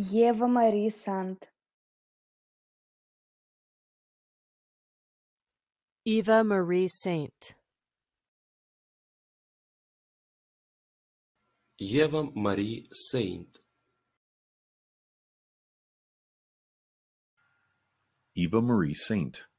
ева мари Saint. Eva Marie Saint Ева Мари Saint. Eva Marie Saint.